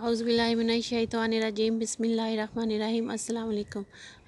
हौज़बिल्लाशैतवानरजीम बसमीम अल्लाम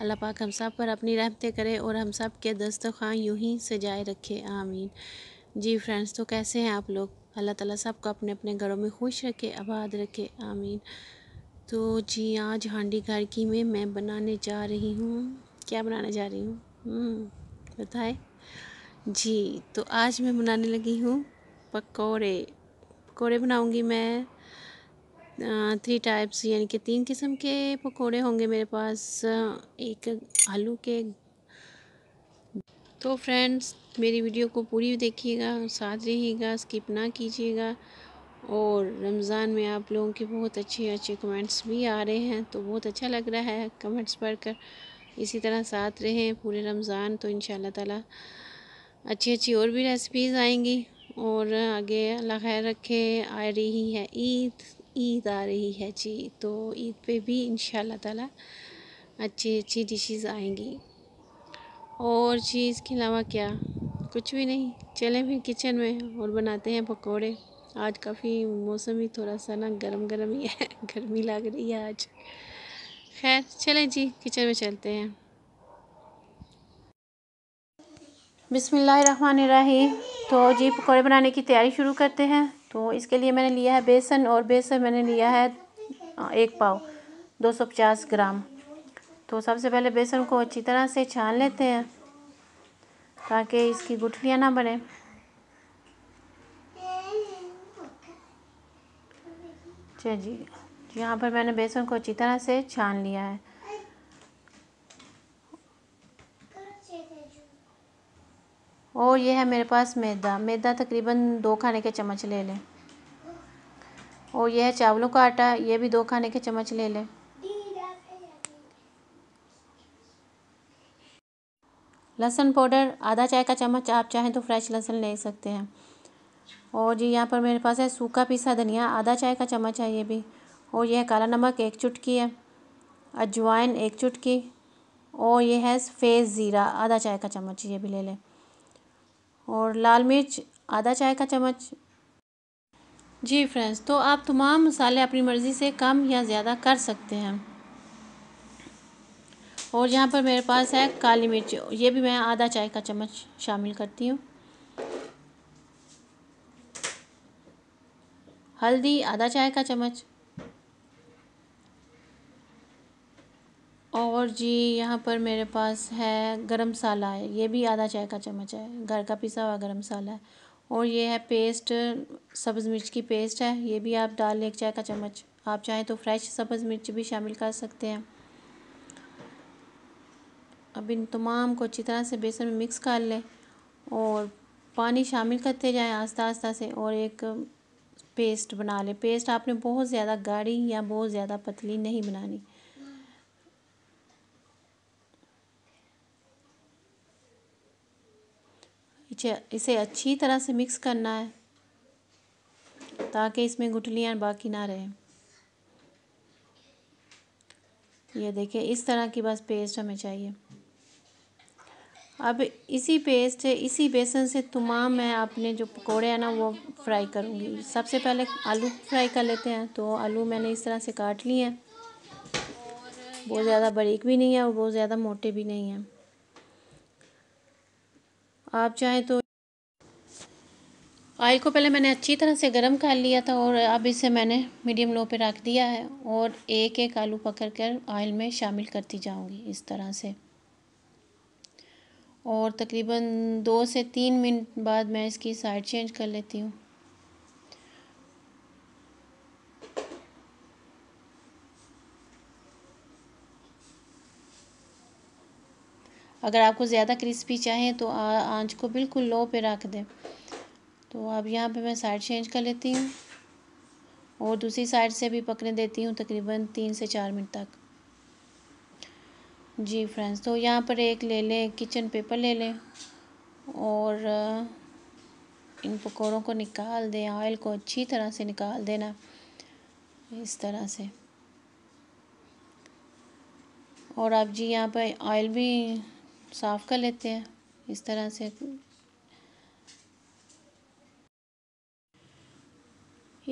अल्लाह पाक हम सब पर अपनी रहमतें करे और हम सब के दस्तखां यूँ ही सजाए रखे आमीन जी फ्रेंड्स तो कैसे हैं आप लोग अल्लाह ताला सबको अपने अपने घरों में खुश रखे आबाद रखे आमीन तो जी आज हांडी घर की में मैं बनाने जा रही हूँ क्या बनाने जा रही हूँ हम्म, बताए जी तो आज मैं बनाने लगी हूँ पकौड़े पकौड़े बनाऊँगी मैं थ्री टाइप्स यानी कि तीन किस्म के पकोड़े होंगे मेरे पास एक आलू के तो फ्रेंड्स मेरी वीडियो को पूरी देखिएगा साथ रहिएगा स्किप ना कीजिएगा और रमज़ान में आप लोगों के बहुत अच्छे अच्छे कमेंट्स भी आ रहे हैं तो बहुत अच्छा लग रहा है कमेंट्स पढ़कर इसी तरह साथ रहें पूरे रमज़ान तो इन ताला अच्छी अच्छी और भी रेसिपीज़ आएंगी और आगे अल्लाह खैर रखे आ रही है ईद ईद आ रही है जी तो ईद पे भी इन ताला अच्छी अच्छी डिशेस आएंगी और जी इसके अलावा क्या कुछ भी नहीं चलें फिर किचन में और बनाते हैं पकोड़े आज काफ़ी मौसम ही थोड़ा सा ना गर्म गर्म ही है गर्मी लग रही है आज खैर चलें जी किचन में चलते हैं बिसमीम तो जी पकौड़े बनाने की तैयारी शुरू करते हैं तो इसके लिए मैंने लिया है बेसन और बेसन मैंने लिया है एक पाव 250 ग्राम तो सबसे पहले बेसन को अच्छी तरह से छान लेते हैं ताकि इसकी गुठलियाँ ना बने अच्छा जी यहाँ पर मैंने बेसन को अच्छी तरह से छान लिया है और ये है मेरे पास मैदा मैदा तकरीबन दो खाने के चम्मच ले लें और यह है चावलों का आटा ये भी दो खाने के चम्मच ले लें लहसुन पाउडर आधा चाय का चम्मच आप चाहें तो फ्रेश लहसुन ले सकते हैं और जी यहाँ पर मेरे पास है सूखा पीसा धनिया आधा चाय का चम्मच है ये भी और यह काला नमक एक चुटकी है अजवाइन एक चुटकी और यह है फेस ज़ीरा आधा चाय का चम्मच ये भी ले लें और लाल मिर्च आधा चाय का चम्मच जी फ्रेंड्स तो आप तमाम मसाले अपनी मर्ज़ी से कम या ज़्यादा कर सकते हैं और यहाँ पर मेरे पास है काली मिर्च ये भी मैं आधा चाय का चम्मच शामिल करती हूँ हल्दी आधा चाय का चम्मच और जी यहाँ पर मेरे पास है गरम मसाला है ये भी आधा चाय का चम्मच है घर का पिसा हुआ गरम मसाला है और ये है पेस्ट सब्ज़ मिर्च की पेस्ट है ये भी आप डाल लें एक चाय का चम्मच आप चाहें तो फ्रेश सब्ज़ मिर्च भी शामिल कर सकते हैं अब इन तमाम को अच्छी तरह से बेसन में मिक्स कर लें और पानी शामिल करते जाएँ आस्ता आस्ता से और एक पेस्ट बना लें पेस्ट आपने बहुत ज़्यादा गाढ़ी या बहुत ज़्यादा पतली नहीं बनानी इसे अच्छी तरह से मिक्स करना है ताकि इसमें गुठलियाँ बाकी ना रहे ये देखिए इस तरह की बस पेस्ट हमें चाहिए अब इसी पेस्ट इसी बेसन से तमाम मैं अपने जो पकोड़े हैं ना वो फ्राई करूँगी सबसे पहले आलू फ्राई कर लेते हैं तो आलू मैंने इस तरह से काट लिए हैं बहुत ज़्यादा बारीक भी नहीं है और बहुत ज़्यादा मोटे भी नहीं हैं आप चाहें तो ऑयल को पहले मैंने अच्छी तरह से गर्म कर लिया था और अब इसे मैंने मीडियम लो पे रख दिया है और एक एक आलू पकड़ कर ऑयल में शामिल करती जाऊंगी इस तरह से और तकरीबन दो से तीन मिनट बाद मैं इसकी साइड चेंज कर लेती हूँ अगर आपको ज़्यादा क्रिस्पी चाहिए तो आंच को बिल्कुल लो पे रख दें तो अब यहाँ पे मैं साइड चेंज कर लेती हूँ और दूसरी साइड से भी पकने देती हूँ तकरीबन तीन से चार मिनट तक जी फ्रेंड्स तो यहाँ पर एक ले लें किचन पेपर ले लें और इन पकौड़ों को निकाल दें ऑयल को अच्छी तरह से निकाल देना इस तरह से और आप जी यहाँ पर ऑयल भी साफ़ कर लेते हैं इस तरह से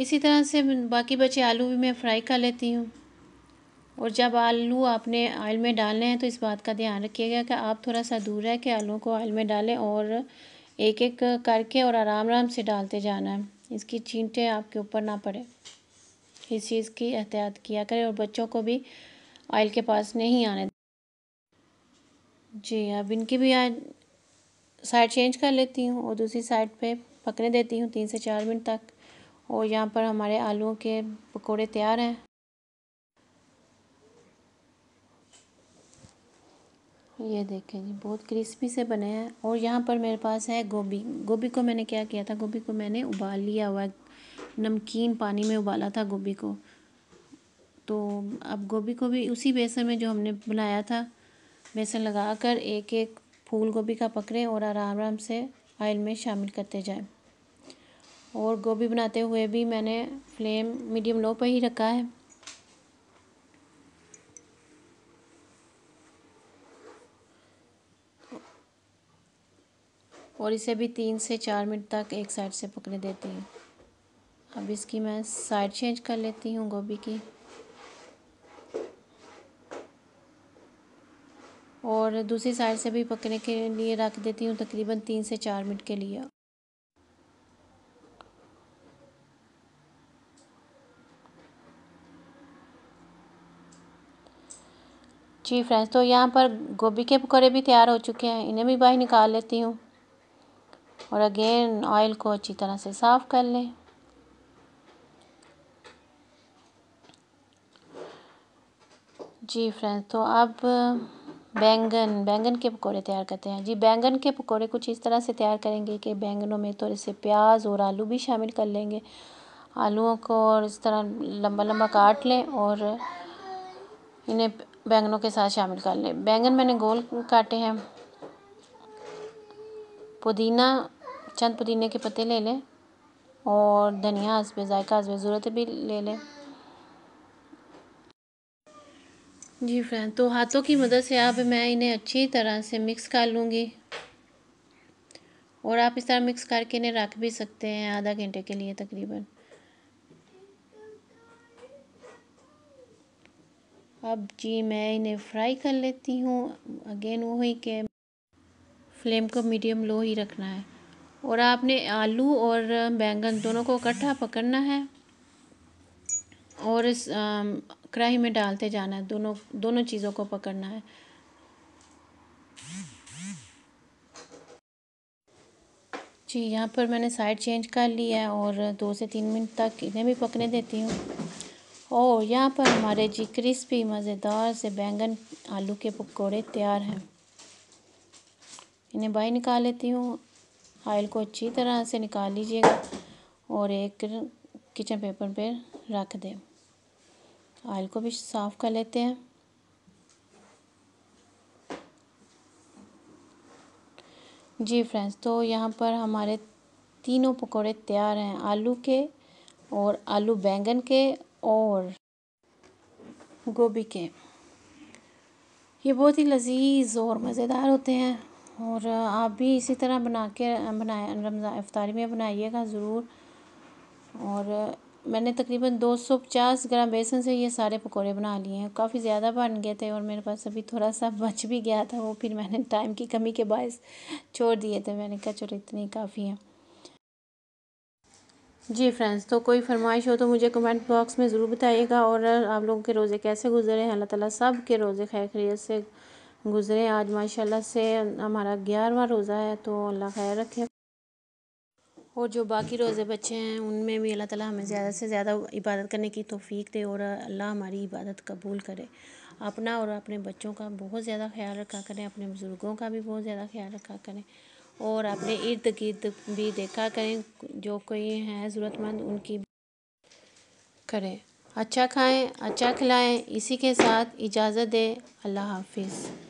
इसी तरह से बाकी बचे आलू भी मैं फ्राई कर लेती हूँ और जब आलू आपने ऑयल में डालने हैं तो इस बात का ध्यान रखिएगा कि आप थोड़ा सा दूर है कि आलू को ऑयल में डालें और एक एक करके और आराम आराम से डालते जाना है इसकी चींटे आपके ऊपर ना पड़े इस चीज़ की एहतियात किया करें और बच्चों को भी ऑयल के पास नहीं आने जी अब इनकी भी आज साइड चेंज कर लेती हूँ और दूसरी साइड पे पकने देती हूँ तीन से चार मिनट तक और यहाँ पर हमारे आलूओं के पकोड़े तैयार हैं ये देखें जी बहुत क्रिस्पी से बने हैं और यहाँ पर मेरे पास है गोभी गोभी को मैंने क्या किया था गोभी को मैंने उबाल लिया हुआ नमकीन पानी में उबाला था गोभी को तो अब गोभी को भी उसी बेसन में जो हमने बनाया था बेसन लगा कर एक एक फूल गोभी का पकड़ें और आराम आराम से ऑयल में शामिल करते जाएं और गोभी बनाते हुए भी मैंने फ्लेम मीडियम लो पर ही रखा है और इसे भी तीन से चार मिनट तक एक साइड से पकने देती हूँ अब इसकी मैं साइड चेंज कर लेती हूँ गोभी की दूसरी साइड से भी पकने के लिए रख देती हूँ तकरीबन तीन से चार मिनट के लिए जी फ्रेंड्स तो यहाँ पर गोभी के पकौड़े भी तैयार हो चुके हैं इन्हें भी बाहर निकाल लेती हूँ और अगेन ऑयल को अच्छी तरह से साफ़ कर लें जी फ्रेंड्स तो अब बैंगन बैंगन के पकौड़े तैयार करते हैं जी बैंगन के पकौड़े कुछ इस तरह से तैयार करेंगे कि बैंगनों में थोड़े से प्याज और आलू भी शामिल कर लेंगे आलूओं को और इस तरह लंबा लंबा काट लें और इन्हें बैंगनों के साथ शामिल कर लें बैंगन मैंने गोल काटे हैं पुदीना चंद पुदीने के पत्ते ले लें और धनिया हसबे ज़ायका हसबे ज़रूरत भी ले लें जी फ्रेंड तो हाथों की मदद से अब मैं इन्हें अच्छी तरह से मिक्स कर लूँगी और आप इस तरह मिक्स करके इन्हें रख भी सकते हैं आधा घंटे के लिए तकरीबन अब जी मैं इन्हें फ्राई कर लेती हूँ अगेन वही के फ्लेम को मीडियम लो ही रखना है और आपने आलू और बैंगन दोनों को इकट्ठा पकड़ना है और इस कढ़ाई में डालते जाना है दोनों दोनों चीज़ों को पकड़ना है जी यहाँ पर मैंने साइड चेंज कर लिया है और दो से तीन मिनट तक इन्हें भी पकने देती हूँ और यहाँ पर हमारे जी क्रिस्पी मज़ेदार से बैंगन आलू के पकौड़े तैयार हैं इन्हें बाई निकाल लेती हूँ आयल को अच्छी तरह से निकाल लीजिएगा और एक किचन पेपर पर रख दें ऑयल को भी साफ़ कर लेते हैं जी फ्रेंड्स तो यहाँ पर हमारे तीनों पकोड़े तैयार हैं आलू के और आलू बैंगन के और गोभी के ये बहुत ही लजीज और मज़ेदार होते हैं और आप भी इसी तरह बना के बनाए रमज़ान इफ्तारी में बनाइएगा ज़रूर और मैंने तकरीबन 250 ग्राम बेसन से ये सारे पकोड़े बना लिए हैं काफ़ी ज़्यादा बन गए थे और मेरे पास अभी थोड़ा सा बच भी गया था वो फिर मैंने टाइम की कमी के बायस छोड़ दिए थे मैंने कहा चलो इतने काफ़ी हैं जी फ्रेंड्स तो कोई फरमाइश हो तो मुझे कमेंट बॉक्स में ज़रूर बताइएगा और आप लोगों के रोज़े कैसे गुजरे हैं अल्लाह ताला सब के रोज़े खैर खैरियत से गुजरे आज माशाल्लाह से हमारा ग्यारहवा रोज़ा है तो अल्लाह खैर रखे और जो बाकी रोज़े बचे हैं उनमें भी अल्लाह ताला हमें ज़्यादा से ज़्यादा इबादत करने की तौफीक दे और अल्लाह हमारी इबादत कबूल करे अपना और अपने बच्चों का बहुत ज़्यादा ख्याल रखा करें अपने बुज़ुर्गों का भी बहुत ज़्यादा ख्याल रखा करें और अपने इर्द गिर्द भी देखा करें जो कोई है ज़रूरतमंद उनकी करें अच्छा खाएँ अच्छा खिलाएँ इसी के साथ इजाज़त दें अल्लाह हाफिज़